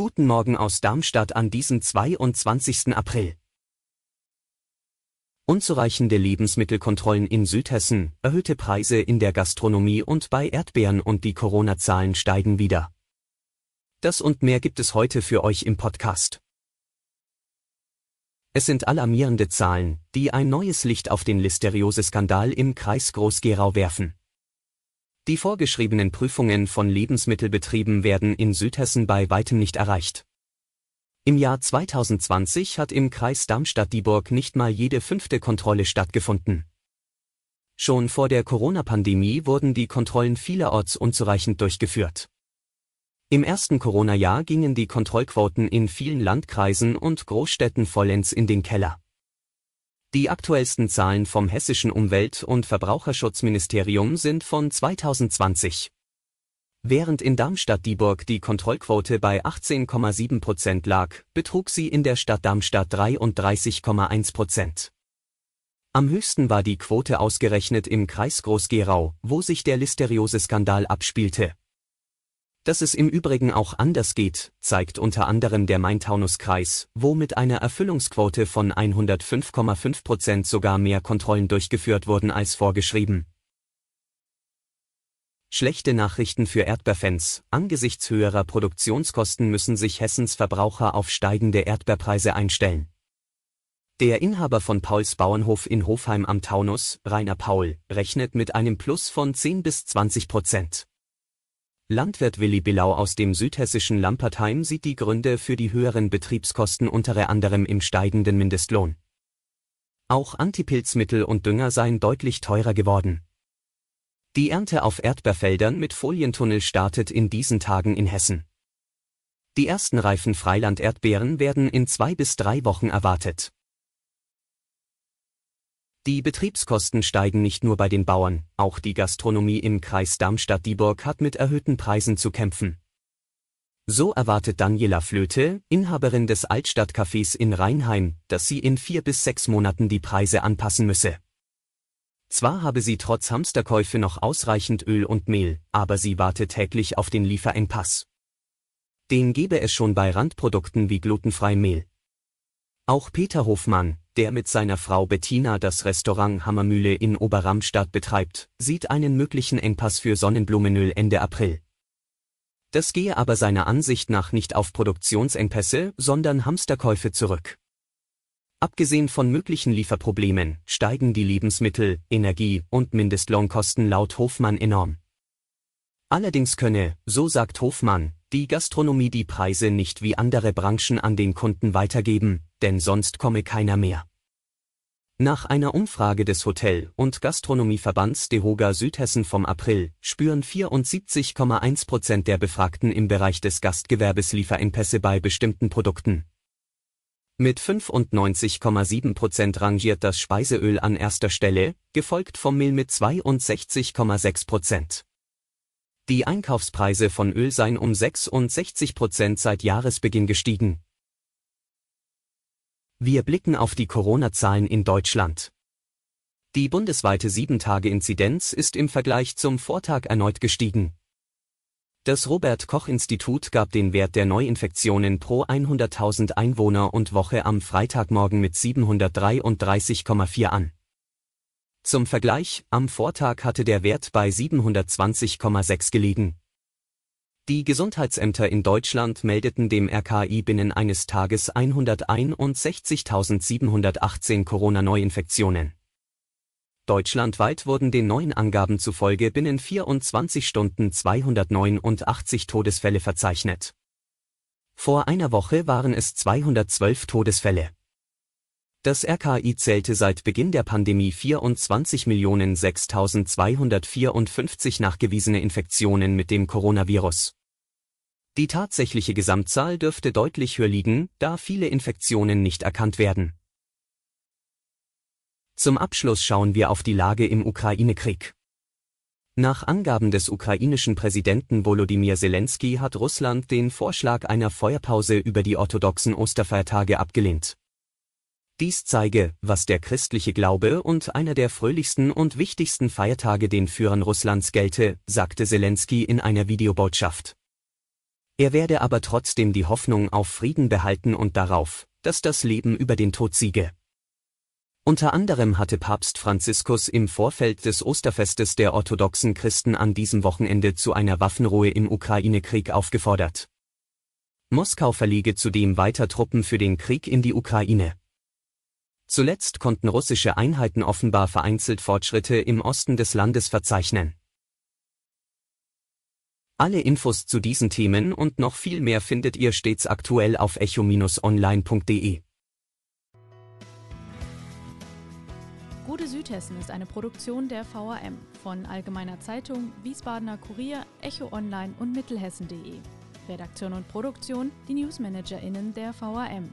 Guten Morgen aus Darmstadt an diesem 22. April. Unzureichende Lebensmittelkontrollen in Südhessen, erhöhte Preise in der Gastronomie und bei Erdbeeren und die Corona-Zahlen steigen wieder. Das und mehr gibt es heute für euch im Podcast. Es sind alarmierende Zahlen, die ein neues Licht auf den Listeriose-Skandal im Kreis Groß-Gerau werfen. Die vorgeschriebenen Prüfungen von Lebensmittelbetrieben werden in Südhessen bei weitem nicht erreicht. Im Jahr 2020 hat im Kreis Darmstadt-Dieburg nicht mal jede fünfte Kontrolle stattgefunden. Schon vor der Corona-Pandemie wurden die Kontrollen vielerorts unzureichend durchgeführt. Im ersten Corona-Jahr gingen die Kontrollquoten in vielen Landkreisen und Großstädten vollends in den Keller. Die aktuellsten Zahlen vom hessischen Umwelt- und Verbraucherschutzministerium sind von 2020. Während in Darmstadt-Dieburg die Kontrollquote bei 18,7 Prozent lag, betrug sie in der Stadt Darmstadt 33,1 Prozent. Am höchsten war die Quote ausgerechnet im Kreis Groß-Gerau, wo sich der Listeriose-Skandal abspielte dass es im Übrigen auch anders geht, zeigt unter anderem der Main-Taunus-Kreis, wo mit einer Erfüllungsquote von 105,5 Prozent sogar mehr Kontrollen durchgeführt wurden als vorgeschrieben. Schlechte Nachrichten für Erdbeerfans. Angesichts höherer Produktionskosten müssen sich Hessens Verbraucher auf steigende Erdbeerpreise einstellen. Der Inhaber von Pauls Bauernhof in Hofheim am Taunus, Rainer Paul, rechnet mit einem Plus von 10 bis 20 Prozent. Landwirt Willi Billau aus dem südhessischen Lampertheim sieht die Gründe für die höheren Betriebskosten unter anderem im steigenden Mindestlohn. Auch Antipilzmittel und Dünger seien deutlich teurer geworden. Die Ernte auf Erdbeerfeldern mit Folientunnel startet in diesen Tagen in Hessen. Die ersten reifen Freiland-Erdbeeren werden in zwei bis drei Wochen erwartet. Die Betriebskosten steigen nicht nur bei den Bauern, auch die Gastronomie im Kreis Darmstadt-Dieburg hat mit erhöhten Preisen zu kämpfen. So erwartet Daniela Flöte, Inhaberin des Altstadtcafés in Rheinheim, dass sie in vier bis sechs Monaten die Preise anpassen müsse. Zwar habe sie trotz Hamsterkäufe noch ausreichend Öl und Mehl, aber sie warte täglich auf den Lieferengpass. Den gebe es schon bei Randprodukten wie glutenfrei Mehl. Auch Peter Hofmann, der mit seiner Frau Bettina das Restaurant Hammermühle in Oberramstadt betreibt, sieht einen möglichen Engpass für Sonnenblumenöl Ende April. Das gehe aber seiner Ansicht nach nicht auf Produktionsengpässe, sondern Hamsterkäufe zurück. Abgesehen von möglichen Lieferproblemen steigen die Lebensmittel, Energie und Mindestlohnkosten laut Hofmann enorm. Allerdings könne, so sagt Hofmann, die Gastronomie die Preise nicht wie andere Branchen an den Kunden weitergeben, denn sonst komme keiner mehr. Nach einer Umfrage des Hotel- und Gastronomieverbands DeHoga Südhessen vom April spüren 74,1 Prozent der Befragten im Bereich des Gastgewerbes Lieferengpässe bei bestimmten Produkten. Mit 95,7 Prozent rangiert das Speiseöl an erster Stelle, gefolgt vom Mehl mit 62,6 Prozent. Die Einkaufspreise von Öl seien um 66 Prozent seit Jahresbeginn gestiegen, wir blicken auf die Corona-Zahlen in Deutschland. Die bundesweite 7-Tage-Inzidenz ist im Vergleich zum Vortag erneut gestiegen. Das Robert Koch-Institut gab den Wert der Neuinfektionen pro 100.000 Einwohner und Woche am Freitagmorgen mit 733,4 an. Zum Vergleich, am Vortag hatte der Wert bei 720,6 gelegen. Die Gesundheitsämter in Deutschland meldeten dem RKI binnen eines Tages 161.718 Corona-Neuinfektionen. Deutschlandweit wurden den neuen Angaben zufolge binnen 24 Stunden 289 Todesfälle verzeichnet. Vor einer Woche waren es 212 Todesfälle. Das RKI zählte seit Beginn der Pandemie 24.006.254 nachgewiesene Infektionen mit dem Coronavirus. Die tatsächliche Gesamtzahl dürfte deutlich höher liegen, da viele Infektionen nicht erkannt werden. Zum Abschluss schauen wir auf die Lage im Ukraine-Krieg. Nach Angaben des ukrainischen Präsidenten Volodymyr Zelensky hat Russland den Vorschlag einer Feuerpause über die orthodoxen Osterfeiertage abgelehnt. Dies zeige, was der christliche Glaube und einer der fröhlichsten und wichtigsten Feiertage den Führern Russlands gelte, sagte Zelensky in einer Videobotschaft. Er werde aber trotzdem die Hoffnung auf Frieden behalten und darauf, dass das Leben über den Tod siege. Unter anderem hatte Papst Franziskus im Vorfeld des Osterfestes der orthodoxen Christen an diesem Wochenende zu einer Waffenruhe im Ukraine-Krieg aufgefordert. Moskau verlege zudem weiter Truppen für den Krieg in die Ukraine. Zuletzt konnten russische Einheiten offenbar vereinzelt Fortschritte im Osten des Landes verzeichnen. Alle Infos zu diesen Themen und noch viel mehr findet ihr stets aktuell auf echo-online.de. Gute Südhessen ist eine Produktion der VRM von Allgemeiner Zeitung, Wiesbadener Kurier, Echo Online und Mittelhessen.de. Redaktion und Produktion die Newsmanagerinnen der VRM.